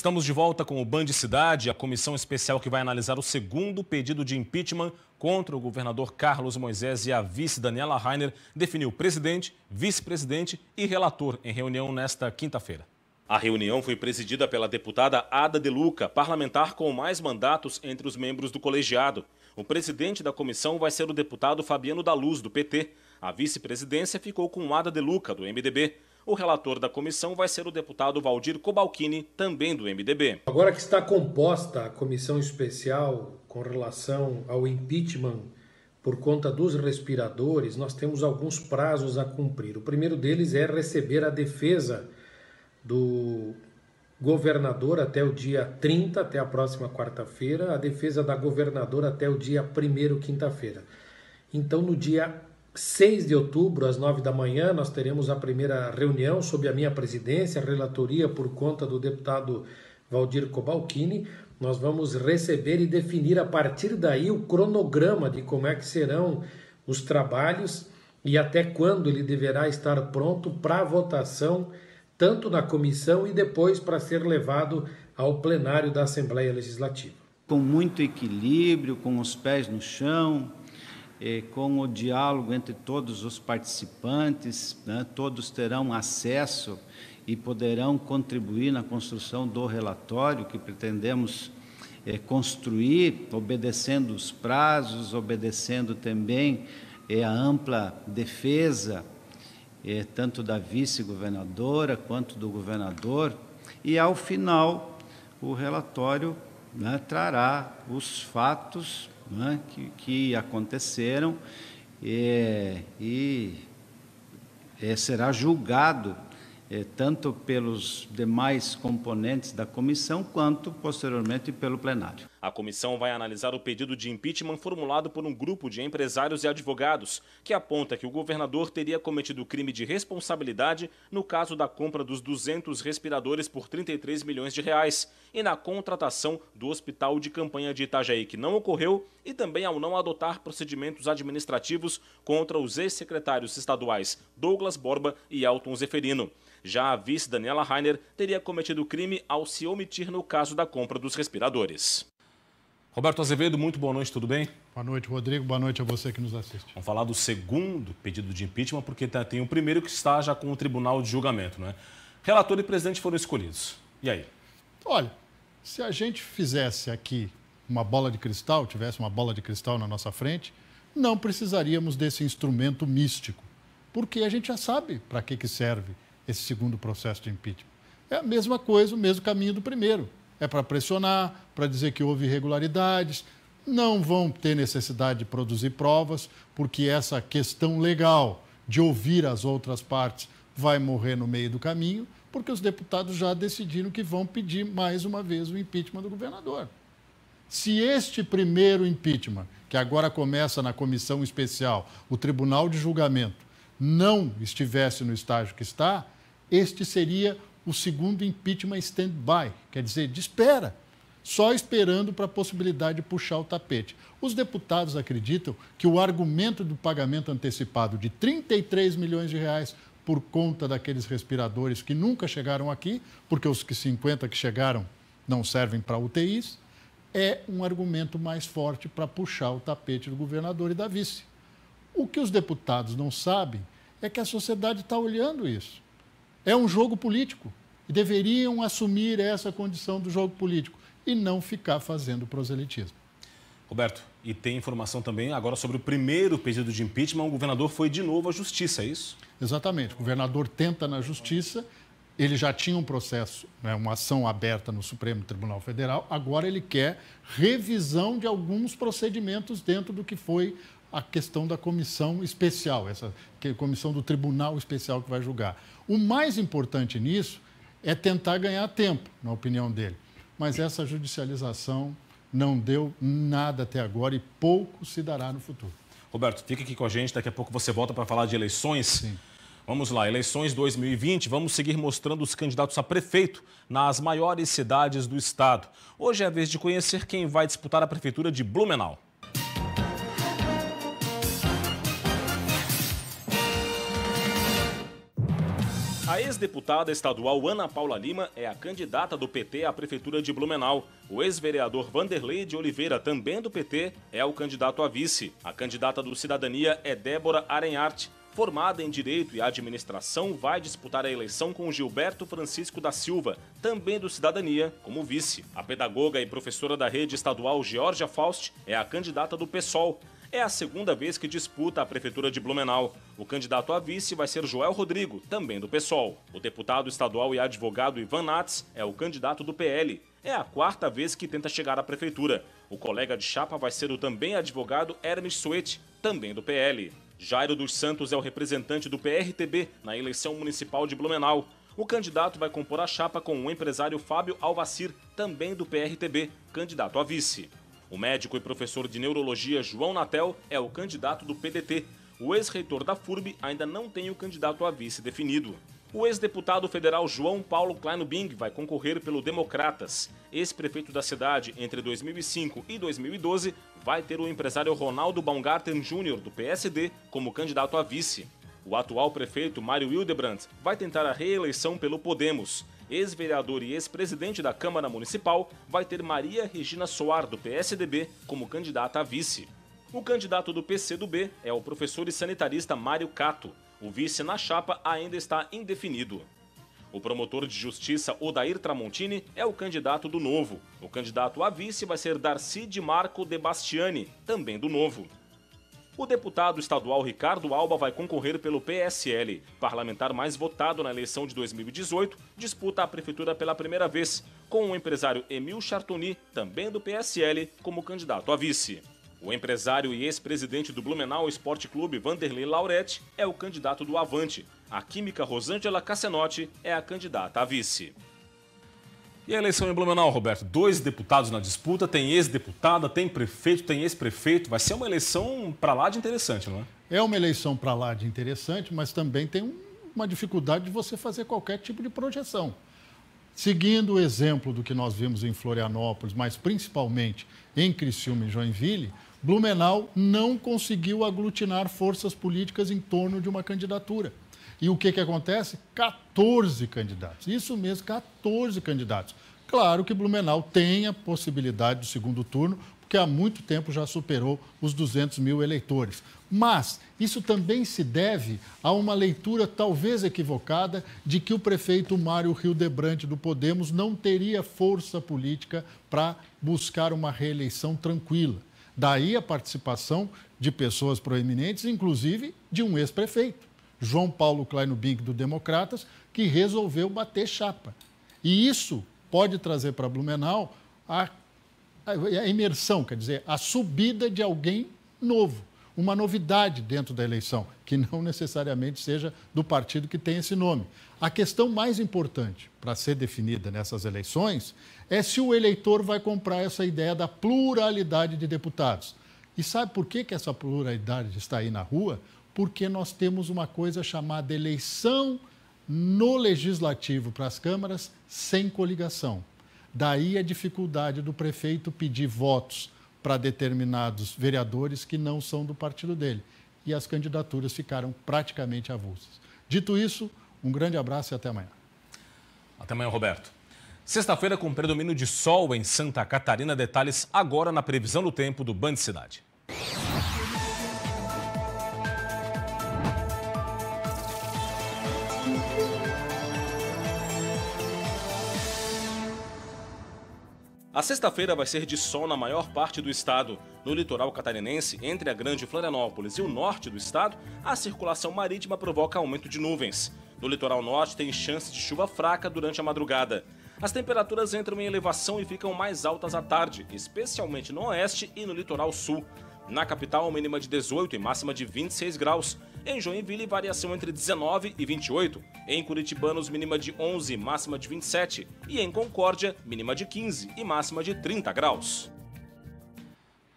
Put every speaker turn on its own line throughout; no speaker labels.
Estamos de volta com o Band Cidade, a comissão especial que vai analisar o segundo pedido de impeachment contra o governador Carlos Moisés e a vice Daniela Rainer definiu presidente, vice-presidente e relator em reunião nesta quinta-feira. A reunião foi presidida pela deputada Ada De Luca, parlamentar com mais mandatos entre os membros do colegiado. O presidente da comissão vai ser o deputado Fabiano da Luz, do PT. A vice-presidência ficou com Ada De Luca, do MDB. O relator da comissão vai ser o deputado Valdir Cobalcini, também do MDB.
Agora que está composta a comissão especial com relação ao impeachment por conta dos respiradores, nós temos alguns prazos a cumprir. O primeiro deles é receber a defesa do governador até o dia 30, até a próxima quarta-feira, a defesa da governadora até o dia 1 quinta-feira. Então, no dia 6 de outubro, às 9 da manhã, nós teremos a primeira reunião sob a minha presidência, relatoria por conta do deputado Valdir Cobalcini. Nós vamos receber e definir a partir daí o cronograma de como é que serão os trabalhos e até quando ele deverá estar pronto para votação, tanto na comissão e depois para ser levado ao plenário da Assembleia Legislativa. Com muito equilíbrio, com os pés no chão, eh, com o diálogo entre todos os participantes, né, todos terão acesso e poderão contribuir na construção do relatório que pretendemos eh, construir, obedecendo os prazos, obedecendo também eh, a ampla defesa, eh, tanto da vice-governadora quanto do governador, e ao final o relatório né, trará os fatos né, que, que, aconteceram é, e é, será julgado é, tanto pelos demais componentes da comissão quanto posteriormente pelo plenário.
A comissão vai analisar o pedido de impeachment formulado por um grupo de empresários e advogados, que aponta que o governador teria cometido crime de responsabilidade no caso da compra dos 200 respiradores por 33 milhões de reais e na contratação do hospital de campanha de Itajaí, que não ocorreu, e também ao não adotar procedimentos administrativos contra os ex-secretários estaduais Douglas Borba e Alton Zeferino. Já a vice Daniela Rainer teria cometido crime ao se omitir no caso da compra dos respiradores.
Roberto Azevedo, muito boa noite, tudo bem? Boa noite, Rodrigo. Boa noite a você que nos
assiste. Vamos falar do segundo pedido de impeachment, porque tá- tem o primeiro que está já com o tribunal de julgamento, né? Relator e presidente foram escolhidos. E aí? Olha, se a gente
fizesse aqui uma bola de cristal, tivesse uma bola de cristal na nossa frente, não precisaríamos desse instrumento místico, porque a gente já sabe para que, que serve esse segundo processo de impeachment. É a mesma coisa, o mesmo caminho do primeiro é para pressionar, para dizer que houve irregularidades. Não vão ter necessidade de produzir provas, porque essa questão legal de ouvir as outras partes vai morrer no meio do caminho, porque os deputados já decidiram que vão pedir mais uma vez o impeachment do governador. Se este primeiro impeachment, que agora começa na comissão especial, o tribunal de julgamento, não estivesse no estágio que está, este seria o segundo impeachment stand-by, quer dizer, de espera, só esperando para a possibilidade de puxar o tapete. Os deputados acreditam que o argumento do pagamento antecipado de 33 milhões de reais por conta daqueles respiradores que nunca chegaram aqui, porque os que 50 que chegaram não servem para UTIs, é um argumento mais forte para puxar o tapete do governador e da vice. O que os deputados não sabem é que a sociedade está olhando isso. É um jogo político. E deveriam assumir essa condição do jogo político e não ficar fazendo proselitismo.
Roberto, e tem informação também agora sobre o primeiro pedido de impeachment. O governador foi de novo à justiça, é isso? Exatamente. O governador tenta na
justiça. Ele já tinha um processo, né, uma ação aberta no Supremo Tribunal Federal. Agora ele quer revisão de alguns procedimentos dentro do que foi a questão da comissão especial, essa comissão do tribunal especial que vai julgar. O mais importante nisso é tentar ganhar tempo, na opinião dele. Mas essa judicialização não deu nada até agora e pouco se dará no futuro.
Roberto, fica aqui com a gente, daqui a pouco você volta para falar de eleições. Sim. Vamos lá, eleições 2020, vamos seguir mostrando os candidatos a prefeito nas maiores cidades do estado. Hoje é a vez de conhecer quem vai disputar a prefeitura de Blumenau. A ex-deputada estadual Ana Paula Lima é a candidata do PT à Prefeitura de Blumenau. O ex-vereador Vanderlei de Oliveira, também do PT, é o candidato a vice. A candidata do Cidadania é Débora Arenhart. Formada em Direito e Administração, vai disputar a eleição com Gilberto Francisco da Silva, também do Cidadania, como vice. A pedagoga e professora da rede estadual Georgia Faust é a candidata do PSOL. É a segunda vez que disputa a Prefeitura de Blumenau. O candidato a vice vai ser Joel Rodrigo, também do PSOL. O deputado estadual e advogado Ivan Nats é o candidato do PL. É a quarta vez que tenta chegar à Prefeitura. O colega de chapa vai ser o também advogado Hermes Suete, também do PL. Jairo dos Santos é o representante do PRTB na eleição municipal de Blumenau. O candidato vai compor a chapa com o empresário Fábio Alvacir, também do PRTB, candidato a vice. O médico e professor de neurologia João Natel é o candidato do PDT. O ex-reitor da FURB ainda não tem o candidato a vice definido. O ex-deputado federal João Paulo Kleinobing vai concorrer pelo Democratas. Ex-prefeito da cidade entre 2005 e 2012 vai ter o empresário Ronaldo Baumgarten Jr., do PSD, como candidato a vice. O atual prefeito Mário Hildebrandt vai tentar a reeleição pelo Podemos ex-vereador e ex-presidente da Câmara Municipal, vai ter Maria Regina Soar, do PSDB, como candidata a vice. O candidato do PCdoB é o professor e sanitarista Mário Cato. O vice na chapa ainda está indefinido. O promotor de justiça Odair Tramontini é o candidato do Novo. O candidato a vice vai ser Darcy de Marco de Bastiani, também do Novo. O deputado estadual Ricardo Alba vai concorrer pelo PSL. Parlamentar mais votado na eleição de 2018, disputa a prefeitura pela primeira vez, com o empresário Emil Chartoni, também do PSL, como candidato a vice. O empresário e ex-presidente do Blumenau Esporte Clube, Vanderlei Lauretti, é o candidato do Avante. A química Rosângela Cassenotti é a candidata a vice. E a eleição em Blumenau, Roberto? Dois deputados na disputa, tem ex-deputada, tem prefeito, tem ex-prefeito. Vai ser uma eleição para lá de interessante, não
é? É uma eleição para lá de interessante, mas também tem uma dificuldade de você fazer qualquer tipo de projeção. Seguindo o exemplo do que nós vimos em Florianópolis, mas principalmente em Criciúma e Joinville, Blumenau não conseguiu aglutinar forças políticas em torno de uma candidatura. E o que, que acontece? 14 candidatos. Isso mesmo, 14 candidatos. Claro que Blumenau tem a possibilidade do segundo turno, porque há muito tempo já superou os 200 mil eleitores. Mas isso também se deve a uma leitura talvez equivocada de que o prefeito Mário Hildebrand do Podemos não teria força política para buscar uma reeleição tranquila. Daí a participação de pessoas proeminentes, inclusive de um ex-prefeito. João Paulo Kleinobink, do Democratas, que resolveu bater chapa. E isso pode trazer para Blumenau a, a, a imersão, quer dizer, a subida de alguém novo, uma novidade dentro da eleição, que não necessariamente seja do partido que tem esse nome. A questão mais importante para ser definida nessas eleições é se o eleitor vai comprar essa ideia da pluralidade de deputados. E sabe por que, que essa pluralidade está aí na rua? porque nós temos uma coisa chamada eleição no legislativo para as câmaras sem coligação. Daí a dificuldade do prefeito pedir votos para determinados vereadores que não são do partido dele. E as candidaturas ficaram praticamente avulsas. Dito isso, um grande abraço e até
amanhã. Até amanhã, Roberto. Sexta-feira com predomínio de sol em Santa Catarina. Detalhes agora na previsão do tempo do Band Cidade. A sexta-feira vai ser de sol na maior parte do estado. No litoral catarinense, entre a Grande Florianópolis e o norte do estado, a circulação marítima provoca aumento de nuvens. No litoral norte, tem chance de chuva fraca durante a madrugada. As temperaturas entram em elevação e ficam mais altas à tarde, especialmente no oeste e no litoral sul. Na capital, mínima de 18 e máxima de 26 graus. Em Joinville, variação entre 19 e 28. Em Curitibanos, mínima de 11, máxima de 27. E em Concórdia, mínima de 15 e máxima de 30 graus.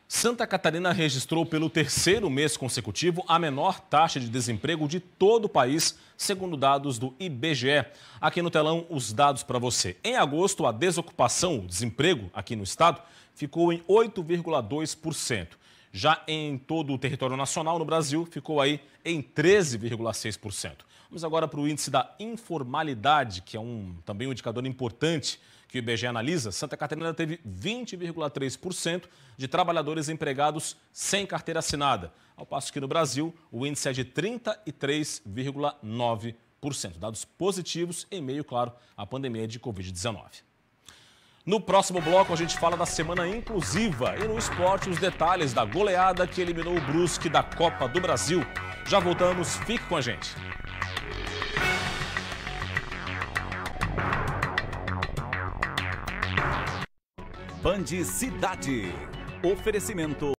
Santa Catarina registrou pelo terceiro mês consecutivo a menor taxa de desemprego de todo o país, segundo dados do IBGE. Aqui no telão, os dados para você. Em agosto, a desocupação, o desemprego aqui no estado, ficou em 8,2%. Já em todo o território nacional, no Brasil, ficou aí em 13,6%. Vamos agora para o índice da informalidade, que é um, também um indicador importante que o IBGE analisa. Santa Catarina teve 20,3% de trabalhadores empregados sem carteira assinada, ao passo que no Brasil o índice é de 33,9%. Dados positivos em meio, claro, à pandemia de Covid-19. No próximo bloco, a gente fala da semana inclusiva e no esporte, os detalhes da goleada que eliminou o Brusque da Copa do Brasil. Já voltamos, fique com a gente. Band Cidade. Oferecimento.